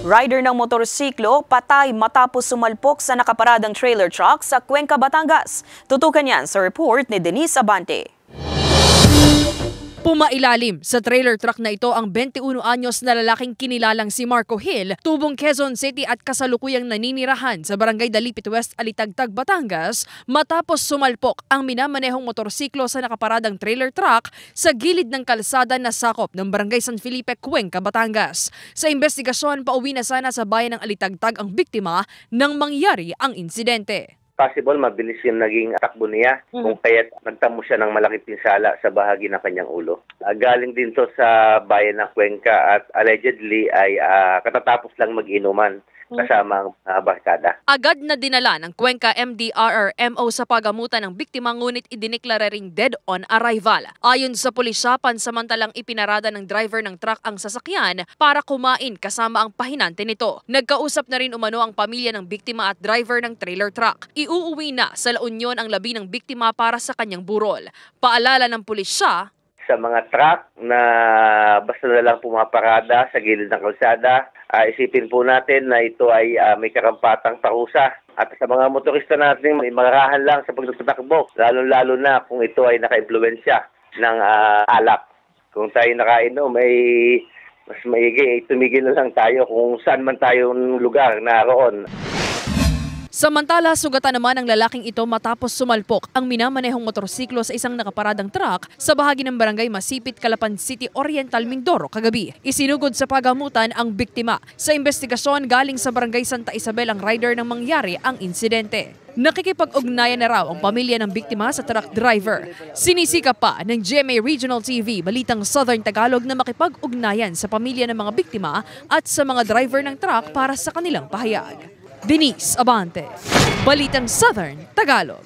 Rider ng motorsiklo patay matapos sumalpok sa nakaparadang trailer truck sa Cuenca, Batangas. Tutukan yan sa report ni Denise Abante. Pumailalim sa trailer truck na ito ang 21 anyos na lalaking kinilalang si Marco Hill, tubong Quezon City at kasalukuyang naninirahan sa barangay Dalipit West, Alitagtag, Batangas matapos sumalpok ang minamanehong motorsiklo sa nakaparadang trailer truck sa gilid ng kalsada na sakop ng barangay San Felipe, Cuenca, Batangas. Sa investigasyon, pauwi na sana sa bayan ng Alitagtag ang biktima nang mangyari ang insidente possible mabilis yung naging takbo niya mm-hmm. kung kaya't nagtamo siya ng malaking pinsala sa bahagi ng kanyang ulo. Uh, galing din to sa bayan ng Cuenca at allegedly ay uh, katatapos lang mag-inuman. Mm. kasama ang mga barkada. Agad na dinala ng Cuenca MDRRMO sa pagamutan ng biktima ngunit idineklara ring dead on arrival. Ayon sa pulisya, pansamantalang ipinarada ng driver ng truck ang sasakyan para kumain kasama ang pahinante nito. Nagkausap na rin umano ang pamilya ng biktima at driver ng trailer truck. Iuuwi na sa La Union ang labi ng biktima para sa kanyang burol. Paalala ng pulisya, sa mga truck na basta na lang pumaparada sa gilid ng kalsada. Uh, isipin po natin na ito ay uh, may karampatang parusa. At sa mga motorista natin, may marahan lang sa pagtatakbo, lalo-lalo na kung ito ay naka-impluensya ng uh, alak. Kung tayo nakainom ay mas maigi, tumigil na lang tayo kung saan man tayong lugar na roon. Samantala, sugatan naman ang lalaking ito matapos sumalpok ang minamanehong motorsiklo sa isang nakaparadang truck sa bahagi ng barangay Masipit, Calapan City, Oriental, Mindoro kagabi. Isinugod sa pagamutan ang biktima. Sa investigasyon, galing sa barangay Santa Isabel ang rider ng mangyari ang insidente. Nakikipag-ugnayan na raw ang pamilya ng biktima sa truck driver. Sinisika pa ng GMA Regional TV, Balitang Southern Tagalog na makipag-ugnayan sa pamilya ng mga biktima at sa mga driver ng truck para sa kanilang pahayag. Denise Abante. Balitang Southern Tagalog.